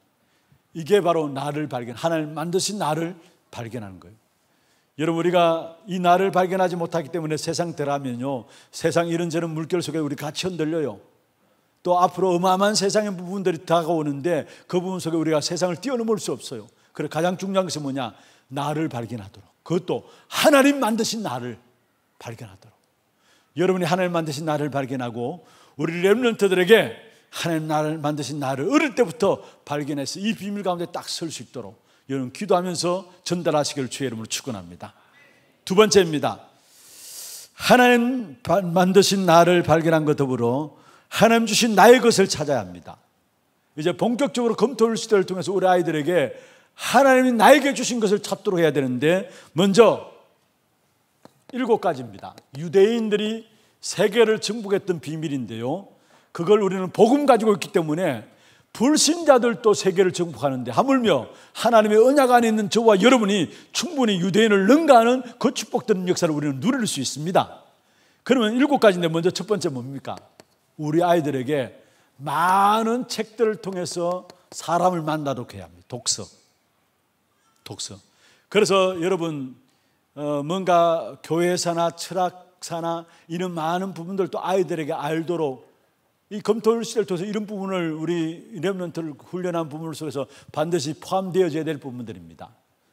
이게 바로 나를 발견, 하나님 만드신 나를 발견하는 거예요. 여러분, 우리가 이 나를 발견하지 못하기 때문에 세상 대라면요. 세상 이런저런 물결 속에 우리 같이 흔들려요. 또 앞으로 어마어마한 세상의 부분들이 다가오는데 그 부분 속에 우리가 세상을 뛰어넘을 수 없어요. 그래 가장 중요한 것이 뭐냐? 나를 발견하도록. 그것도 하나님 만드신 나를 발견하도록. 여러분이 하나님 만드신 나를 발견하고 우리 렘런트들에게 하나님 나를 만드신 나를 어릴 때부터 발견해서 이 비밀 가운데 딱 설 수 있도록 여러분 기도하면서 전달하시기를 주의 이름으로 축원합니다. 두 번째입니다. 하나님 만드신 나를 발견한 것 더불어 하나님 주신 나의 것을 찾아야 합니다. 이제 본격적으로 검토를 시대를 통해서 우리 아이들에게 하나님이 나에게 주신 것을 찾도록 해야 되는데 먼저 일곱 가지입니다. 유대인들이 세계를 정복했던 비밀인데요. 그걸 우리는 복음 가지고 있기 때문에 불신자들도 세계를 정복하는데 하물며 하나님의 언약 안에 있는 저와 여러분이 충분히 유대인을 능가하는 그 축복되는 역사를 우리는 누릴 수 있습니다. 그러면 일곱 가지인데 먼저 첫 번째 뭡니까? 우리 아이들에게 많은 책들을 통해서 사람을 만나도록 해야 합니다. 독서. 독서. 그래서 여러분 어, 뭔가 교회사나 철학사나 이런 많은 부분들 또 아이들에게 알도록 이 검토를 시 통해서 이런 부분을 우리 랩런트를 훈련한 부분을 속에서 반드시 포함되어져야 될 부분들입니다.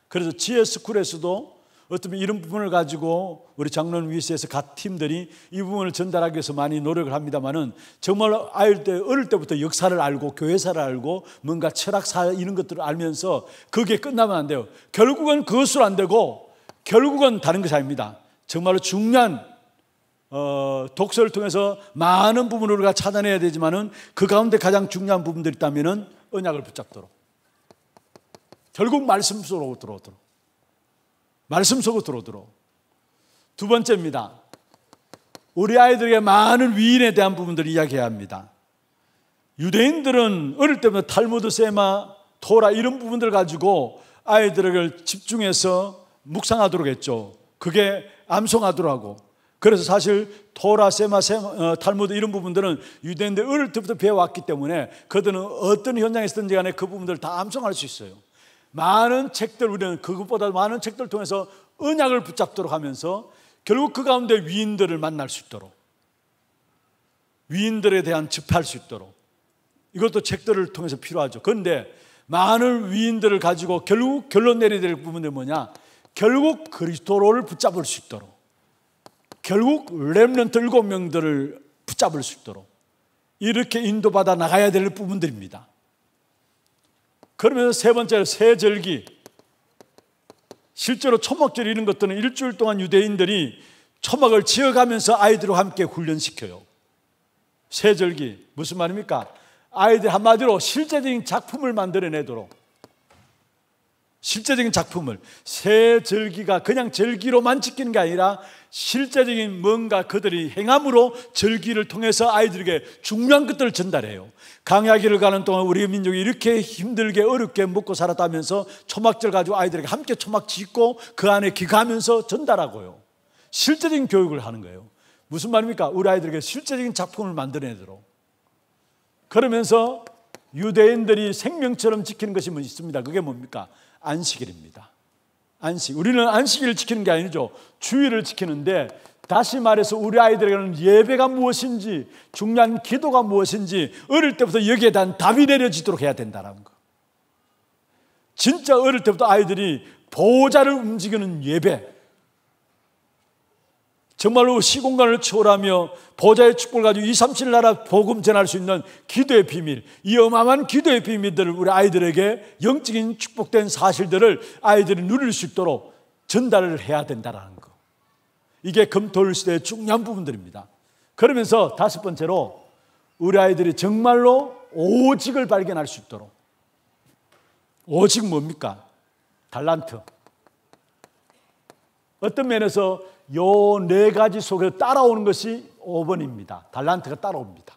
그래서 지혜스쿨에서도 어떻게 이런 부분을 가지고 우리 장로님 위시에서 각 팀들이 이 부분을 전달하기 위해서 많이 노력을 합니다만은 정말 아이때 어릴 때부터 역사를 알고 교회사를 알고 뭔가 철학사 이런 것들을 알면서 그게 끝나면 안 돼요. 결국은 그것으로 안 되고 결국은 다른 것이 아닙니다. 정말로 중요한 어, 독서를 통해서 많은 부분을 우리가 찾아내야 되지만은 그 가운데 가장 중요한 부분들이 있다면은 언약을 붙잡도록 결국 말씀 속으로 들어오도록 말씀 속으로 들어오도록두 번째입니다. 우리 아이들에게 많은 위인에 대한 부분들을 이야기해야 합니다. 유대인들은 어릴 때부터 탈무드 세마, 토라 이런 부분들 가지고 아이들을 집중해서 묵상하도록 했죠. 그게 암송하도록 하고. 그래서 사실 토라, 세마, 세마 어, 탈무드 이런 부분들은 유대인들 어릴 때부터 배워왔기 때문에 그들은 어떤 현장에서든지 간에 그 부분들을 다 암송할 수 있어요. 많은 책들 우리는 그것보다 많은 책들 통해서 은약을 붙잡도록 하면서 결국 그 가운데 위인들을 만날 수 있도록 위인들에 대한 접할수 있도록 이것도 책들을 통해서 필요하죠. 그런데 많은 위인들을 가지고 결국 결론 내려야 될 부분이 뭐냐? 결국 그리스도로를 붙잡을 수 있도록 결국 렘넌트 일 명들을 붙잡을 수 있도록 이렇게 인도받아 나가야 될 부분들입니다. 그러면서 세 번째로 세절기. 실제로 초막절 이런 것들은 일주일 동안 유대인들이 초막을 지어가면서 아이들과 함께 훈련시켜요. 세절기. 무슨 말입니까? 아이들 한마디로 실제적인 작품을 만들어내도록. 실제적인 작품을 새 절기가 그냥 절기로만 지키는 게 아니라 실제적인 뭔가 그들이 행함으로 절기를 통해서 아이들에게 중요한 것들을 전달해요. 강야기를 가는 동안 우리 민족이 이렇게 힘들게 어렵게 먹고 살았다면서 초막절 가지고 아이들에게 함께 초막 짓고 그 안에 기가하면서 전달하고요. 실제적인 교육을 하는 거예요. 무슨 말입니까? 우리 아이들에게 실제적인 작품을 만들어내도록. 그러면서 유대인들이 생명처럼 지키는 것이 뭐 있습니다. 그게 뭡니까? 안식일입니다. 안식. 우리는 안식일을 지키는 게 아니죠. 주일을 지키는데 다시 말해서 우리 아이들에게는 예배가 무엇인지 중요한 기도가 무엇인지 어릴 때부터 여기에 대한 답이 내려지도록 해야 된다는 거. 진짜 어릴 때부터 아이들이 보호자를 움직이는 예배, 정말로 시공간을 초월하며 보좌의 축복을 가지고 2, 3, 7 나라 복음 전할 수 있는 기도의 비밀, 이 어마어마한 기도의 비밀들을 우리 아이들에게 영적인 축복된 사실들을 아이들이 누릴 수 있도록 전달을 해야 된다라는 것. 이게 금토일 시대의 중요한 부분들입니다. 그러면서 다섯 번째로 우리 아이들이 정말로 오직을 발견할 수 있도록 오직 뭡니까? 달란트. 어떤 면에서 요네 가지 속에서 따라오는 것이 5번입니다. 달란트가 따라옵니다.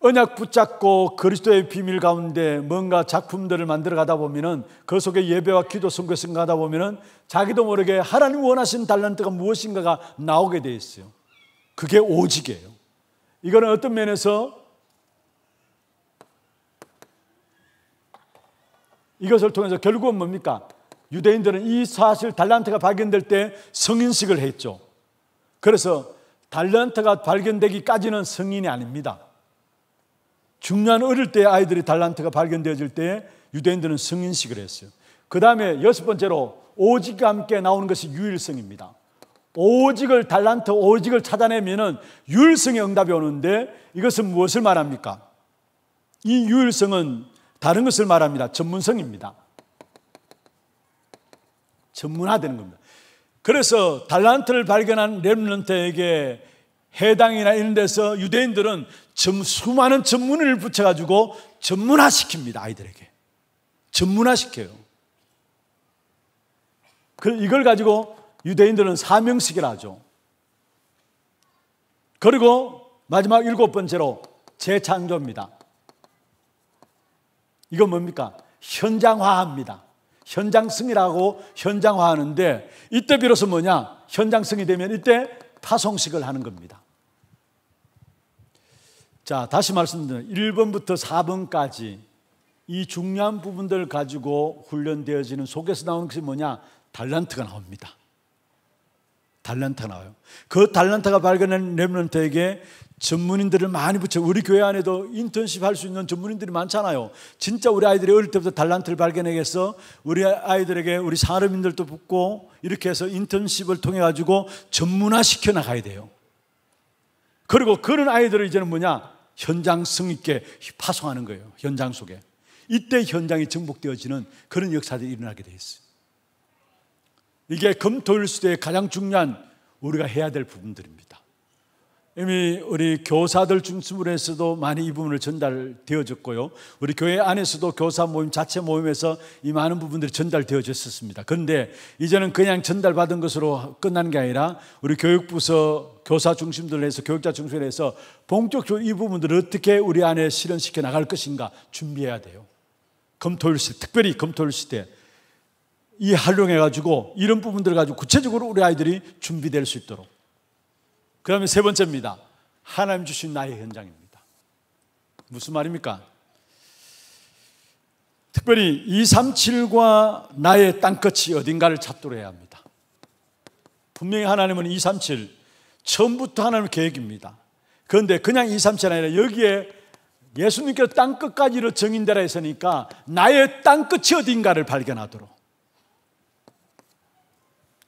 언약 붙잡고 그리스도의 비밀 가운데 뭔가 작품들을 만들어 가다 보면은 그 속에 예배와 기도 성교 생각하다 보면은 자기도 모르게 하나님 원하신 달란트가 무엇인가가 나오게 돼 있어요. 그게 오직이에요. 이거는 어떤 면에서 이것을 통해서 결국은 뭡니까? 유대인들은 이 사실 달란트가 발견될 때 성인식을 했죠. 그래서 달란트가 발견되기까지는 성인이 아닙니다. 중년 어릴 때 아이들이 달란트가 발견되어질 때 유대인들은 성인식을 했어요. 그 다음에 여섯 번째로 오직과 함께 나오는 것이 유일성입니다. 오직을 달란트 오직을 찾아내면은 유일성의 응답이 오는데 이것은 무엇을 말합니까? 이 유일성은 다른 것을 말합니다. 전문성입니다. 전문화되는 겁니다. 그래서 달란트를 발견한 렘런트에게 해당이나 이런 데서 유대인들은 수많은 전문을 붙여가지고 전문화시킵니다 아이들에게 전문화시켜요 그, 이걸 가지고 유대인들은 사명식이라 하죠 그리고 마지막 일곱 번째로 재창조입니다 이건 뭡니까? 현장화합니다 현장승이라고 현장화하는데 이때 비로소 뭐냐? 현장승이 되면 이때 파송식을 하는 겁니다. 자, 다시 말씀드리면 1번부터 4번까지 이 중요한 부분들을 가지고 훈련되어지는 속에서 나오는 것이 뭐냐? 달란트가 나옵니다. 달란트가 나와요. 그 달란트가 발견된 렘런트에게 전문인들을 많이 붙여 우리 교회 안에도 인턴십 할 수 있는 전문인들이 많잖아요. 진짜 우리 아이들이 어릴 때부터 달란트를 발견해서 우리 아이들에게 우리 산업인들도 붙고 이렇게 해서 인턴십을 통해 가지고 전문화 시켜 나가야 돼요. 그리고 그런 아이들을 이제는 뭐냐 현장성 있게 파송하는 거예요. 현장 속에 이때 현장이 정복되어지는 그런 역사들이 일어나게 돼 있어요. 이게 검토일 수도의 가장 중요한 우리가 해야 될 부분들입니다. 이미 우리 교사들 중심으로 해서도 많이 이 부분을 전달되어졌고요. 우리 교회 안에서도 교사 모임 자체 모임에서 이 많은 부분들이 전달되어졌었습니다. 그런데 이제는 그냥 전달받은 것으로 끝난 게 아니라 우리 교육부서 교사 중심들로 해서 교육자 중심으로 해서 본격적으로 이 부분들을 어떻게 우리 안에 실현시켜 나갈 것인가 준비해야 돼요. 검토일 시대, 특별히 검토일 시대 이 활용해가지고 이런 부분들을 가지고 구체적으로 우리 아이들이 준비될 수 있도록 그 다음에 세 번째입니다. 하나님 주신 나의 현장입니다. 무슨 말입니까? 특별히 237과 나의 땅끝이 어딘가를 찾도록 해야 합니다. 분명히 하나님은 237, 처음부터 하나님의 계획입니다. 그런데 그냥 237 아니라 여기에 예수님께서 땅끝까지를 정인 데라 했으니까 나의 땅끝이 어딘가를 발견하도록.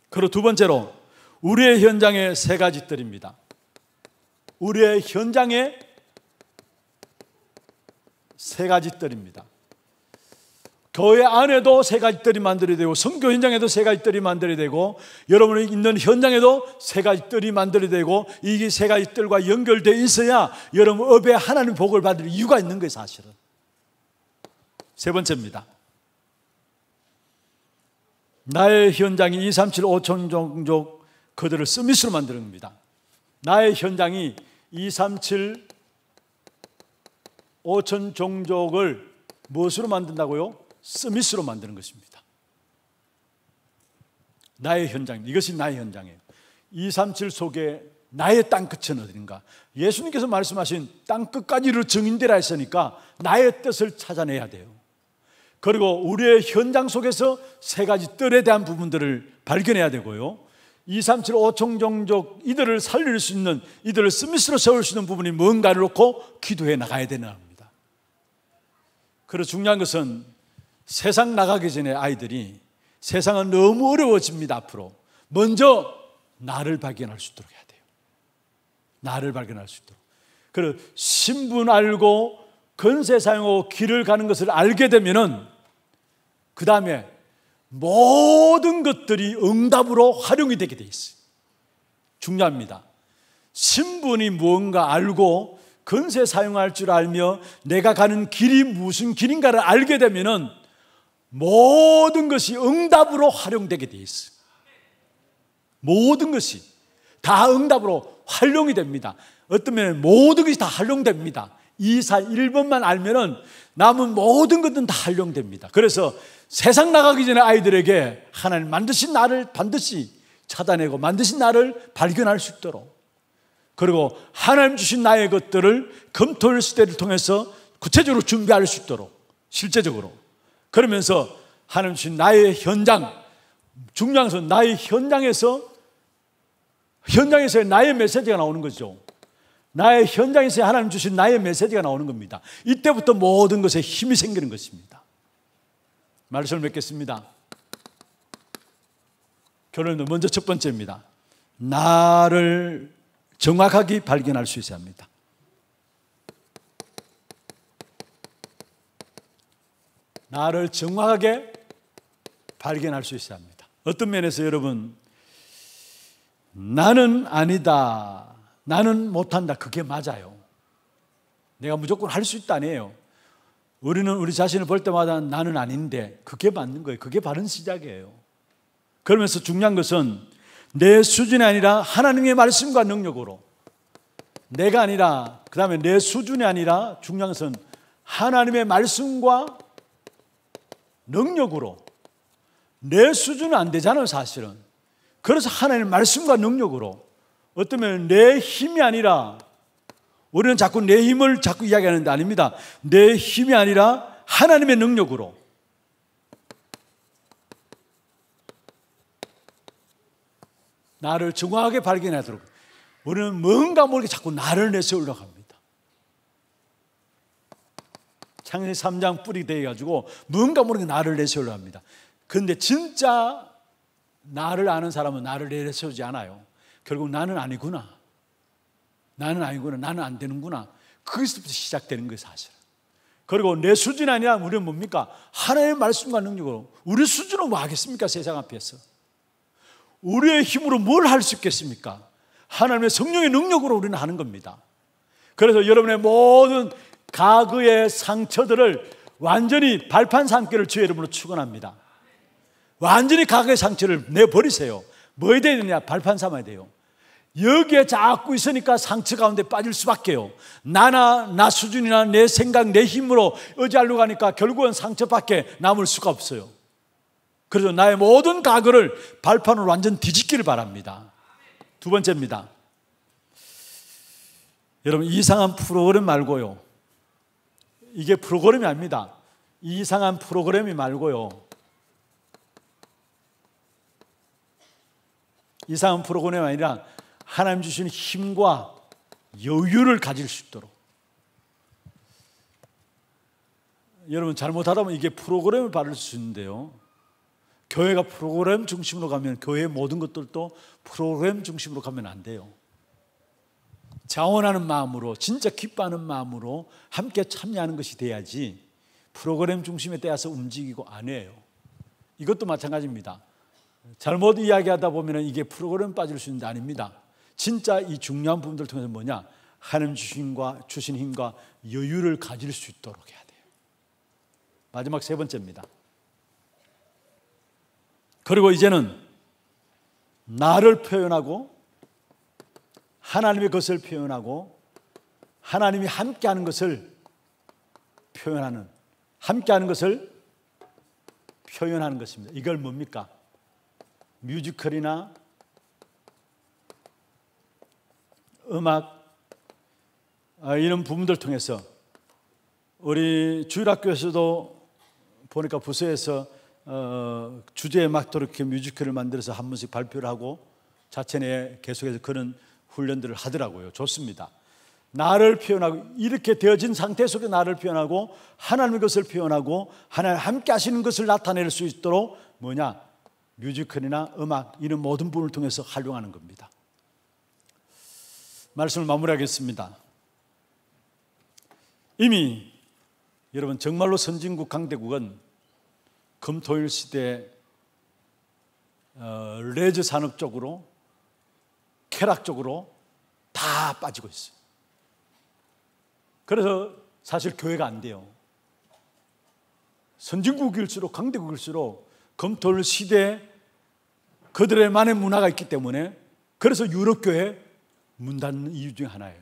그리고 두 번째로 우리의 현장의 세 가지 뜰입니다. 우리의 현장의 세 가지 뜰입니다. 교회 안에도 세 가지 뜰이 만들어야 되고 선교 현장에도 세 가지 뜰이 만들어야 되고 여러분이 있는 현장에도 세 가지 뜰이 만들어야 되고 이게 세 가지 뜰과 연결되어 있어야 여러분 업에 하나님 복을 받을 이유가 있는 거예요 사실은 세 번째입니다 나의 현장이 2, 3, 7, 5천 종족 그들을 서밋으로 만드는 겁니다. 나의 현장이 237 5천 종족을 무엇으로 만든다고요? 서밋으로 만드는 것입니다. 나의 현장, 이것이 나의 현장이에요. 237 속에 나의 땅끝은 어딘가? 예수님께서 말씀하신 땅끝까지를 증인되라 했으니까 나의 뜻을 찾아내야 돼요. 그리고 우리의 현장 속에서 세 가지 뜰에 대한 부분들을 발견해야 되고요. 237 5총종족 이들을 살릴 수 있는 이들을 스미스로 세울 수 있는 부분이 뭔가를 놓고 기도해 나가야 되는 겁니다. 그래서 중요한 것은 세상 나가기 전에 아이들이 세상은 너무 어려워집니다 앞으로 먼저 나를 발견할 수 있도록 해야 돼요. 나를 발견할 수 있도록. 그래 신분 알고 건세 사용하고 길을 가는 것을 알게 되면은 그 다음에 모든 것들이 응답으로 활용이 되게 돼 있어요. 중요합니다. 신분이 무언가 알고 근세 사용할 줄 알며 내가 가는 길이 무슨 길인가를 알게 되면은 모든 것이 응답으로 활용되게 돼 있어요. 모든 것이 다 응답으로 활용이 됩니다. 어떤 면에 모든 것이 다 활용됩니다. 이사 1번만 알면은 남은 모든 것은 다 활용됩니다. 그래서 세상 나가기 전에 아이들에게 하나님 만드신 나를 반드시 찾아내고 만드신 나를 발견할 수 있도록 그리고 하나님 주신 나의 것들을 검토할 시대를 통해서 구체적으로 준비할 수 있도록 실제적으로 그러면서 하나님 주신 나의 현장 중량한 나의 현장에서 현장에서의 나의 메시지가 나오는 거죠. 나의 현장에서 하나님 주신 나의 메시지가 나오는 겁니다. 이때부터 모든 것에 힘이 생기는 것입니다. 말씀을 맺겠습니다. 결론은 먼저 첫 번째입니다. 나를 정확하게 발견할 수 있어야 합니다. 나를 정확하게 발견할 수 있어야 합니다. 어떤 면에서 여러분, 나는 아니다 나는 못한다. 그게 맞아요. 내가 무조건 할 수 있다네요. 우리는 우리 자신을 볼 때마다 나는 아닌데 그게 맞는 거예요. 그게 바른 시작이에요. 그러면서 중요한 것은 내 수준이 아니라 하나님의 말씀과 능력으로 내가 아니라 그 다음에 내 수준이 아니라 중요한 것은 하나님의 말씀과 능력으로 내 수준은 안 되잖아요 사실은 그래서 하나님의 말씀과 능력으로 어쩌면 내 힘이 아니라 우리는 자꾸 내 힘을 자꾸 이야기하는데 아닙니다. 내 힘이 아니라 하나님의 능력으로 나를 정확하게 발견하도록 우리는 뭔가 모르게 자꾸 나를 내세우려 고 합니다. 창세기 3장 뿌리 되 가지고 뭔가 모르게 나를 내세우려 고 합니다. 근데 진짜 나를 아는 사람은 나를 내세우지 않아요. 결국 나는 아니구나. 나는 아니구나. 나는 안 되는구나. 그리스도부터 시작되는 거예요, 사실은. 그리고 내 수준이 아니라 우리는 뭡니까? 하나의 말씀과 능력으로. 우리 수준은 뭐 하겠습니까? 세상 앞에서. 우리의 힘으로 뭘 할 수 있겠습니까? 하나님의 성령의 능력으로 우리는 하는 겁니다. 그래서 여러분의 모든 과거의 상처들을 완전히 발판 삼기를 주의 이름으로 축원합니다. 완전히 과거의 상처를 내버리세요. 뭐 해야 되느냐? 발판 삼아야 돼요. 여기에 자꾸 있으니까 상처 가운데 빠질 수밖에요. 나나 나 수준이나 내 생각 내 힘으로 의지하려고 하니까 결국은 상처밖에 남을 수가 없어요. 그래서 나의 모든 과거를 발판으로 완전 뒤집기를 바랍니다. 두 번째입니다. 여러분 이상한 프로그램 말고요. 이게 프로그램이 아닙니다. 이상한 프로그램이 말고요. 이상한 프로그램이 아니라 하나님 주신 힘과 여유를 가질 수 있도록 여러분 잘못하다 보면 이게 프로그램을 받을 수 있는데요. 교회가 프로그램 중심으로 가면 교회의 모든 것들도 프로그램 중심으로 가면 안 돼요. 자원하는 마음으로 진짜 기뻐하는 마음으로 함께 참여하는 것이 돼야지 프로그램 중심에 따라서 움직이고 안 해요. 이것도 마찬가지입니다. 잘못 이야기하다 보면 이게 프로그램 빠질 수 있는 게 아닙니다. 진짜 이 중요한 부분들 을 통해서 뭐냐? 하나님 주신 과 주신 힘과 여유를 가질 수 있도록 해야 돼요. 마지막 세 번째입니다. 그리고 이제는 나를 표현하고 하나님의 것을 표현하고 하나님이 함께하는 것을 표현하는 함께하는 것을 표현하는 것입니다. 이걸 뭡니까? 뮤지컬이나 음악 아, 이런 부분들 통해서 우리 주일학교에서도 보니까 부서에서 어, 주제에 맞도록 이렇게 뮤지컬을 만들어서 한 번씩 발표를 하고 자체 내에 계속해서 그런 훈련들을 하더라고요. 좋습니다. 나를 표현하고 이렇게 되어진 상태 속에 나를 표현하고 하나님의 것을 표현하고 하나님 함께 하시는 것을 나타낼 수 있도록 뭐냐 뮤지컬이나 음악 이런 모든 부분을 통해서 활용하는 겁니다. 말씀을 마무리하겠습니다. 이미 여러분 정말로 선진국 강대국은 금토일 시대 어, 레즈 산업 쪽으로 쾌락 쪽으로 다 빠지고 있어요. 그래서 사실 교회가 안 돼요. 선진국일수록 강대국일수록 검토를 시대 그들의만의 문화가 있기 때문에 그래서 유럽교회 문 닫는 이유 중에 하나예요.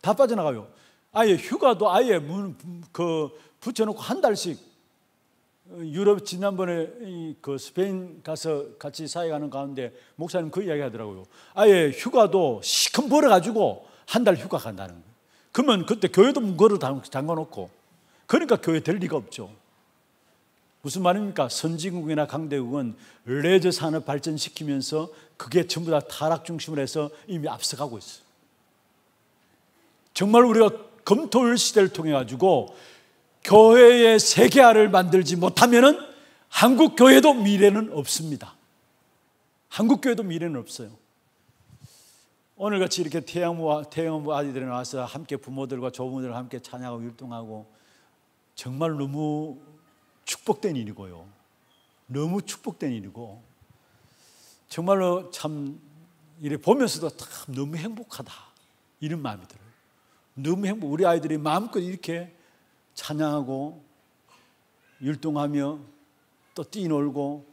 다 빠져나가요. 아예 휴가도 아예 문, 그, 붙여놓고 한 달씩 어, 유럽 지난번에 그 스페인 가서 같이 사회하는 가운데 목사님 그 이야기 하더라고요. 아예 휴가도 시큰 벌어가지고 한 달 휴가 간다는 거예요. 그러면 그때 교회도 문거를 잠가놓고 그러니까 교회 될 리가 없죠. 무슨 말입니까? 선진국이나 강대국은 레저 산업 발전시키면서 그게 전부 다 타락 중심으로 해서 이미 앞서가고 있어요. 정말 우리가 검토율 시대를 통해 가지고 교회의 세계화를 만들지 못하면은 한국 교회도 미래는 없습니다. 한국 교회도 미래는 없어요. 오늘 같이 이렇게 태양부와 태양부 아이들이 나와서 함께 부모들과 조부들 함께 찬양하고 율동하고 정말 너무 축복된 일이고요. 너무 축복된 일이고 정말로 참 이래 보면서도 참 너무 행복하다 이런 마음이 들어요. 너무 행복. 우리 아이들이 마음껏 이렇게 찬양하고 율동하며 또 뛰놀고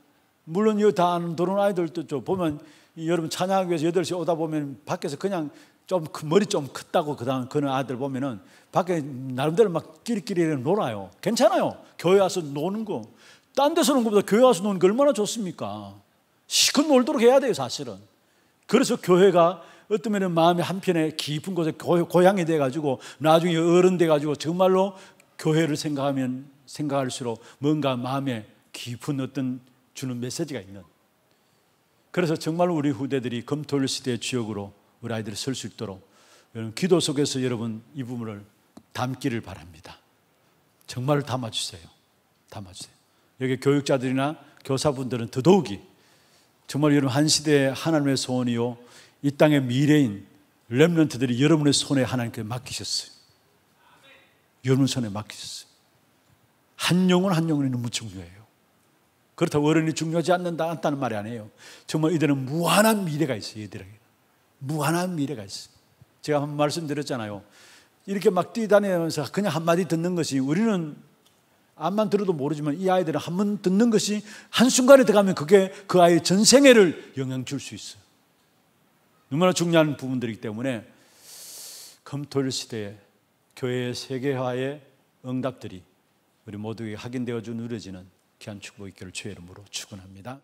물론 이다 도는 아이들도 좀 보면 여러분 찬양하기 위해서 8시 오다 보면 밖에서 그냥 좀 머리 좀 컸다고 그다음 그런 아들 보면은 밖에 나름대로 막 끼리끼리 놀아요. 괜찮아요. 교회 와서 노는 거. 딴 데서 노는 것보다 교회 와서 노는 게 얼마나 좋습니까? 시컷 놀도록 해야 돼요, 사실은. 그래서 교회가 어쩌면 마음의 한편에 깊은 곳에 고, 향이 돼가지고 나중에 어른 돼가지고 정말로 교회를 생각하면 생각할수록 뭔가 마음에 깊은 어떤 주는 메시지가 있는 그래서 정말로 우리 후대들이 검토를 시대의 주역으로 우리 아이들이 설수 있도록 여러분 기도 속에서 여러분 이 부분을 담기를 바랍니다 정말 담아주세요 담아주세요 여기 교육자들이나 교사분들은 더더욱이 정말 여러분 한 시대의 하나님의 소원이요 이 땅의 미래인 렘런트들이 여러분의 손에 하나님께 맡기셨어요. 여러분 손에 맡기셨어요. 한 영혼 한 영혼이 너무 중요해요. 그렇다고 어른이 중요하지 않는다 한다는 말이 아니에요. 정말 이들은 무한한 미래가 있어요. 얘들에게 무한한 미래가 있어요. 제가 한 번 말씀드렸잖아요. 이렇게 막 뛰다니면서 그냥 한마디 듣는 것이 우리는 암만 들어도 모르지만 이 아이들은 한 번 듣는 것이 한순간에 들어가면 그게 그 아이의 전생애를 영향 줄 수 있어요. 너무나 중요한 부분들이기 때문에 검토일 시대에 교회의 세계화의 응답들이 우리 모두에게 확인되어 준 누려지는 귀한 축복의 길을 주의 이름으로 축원합니다.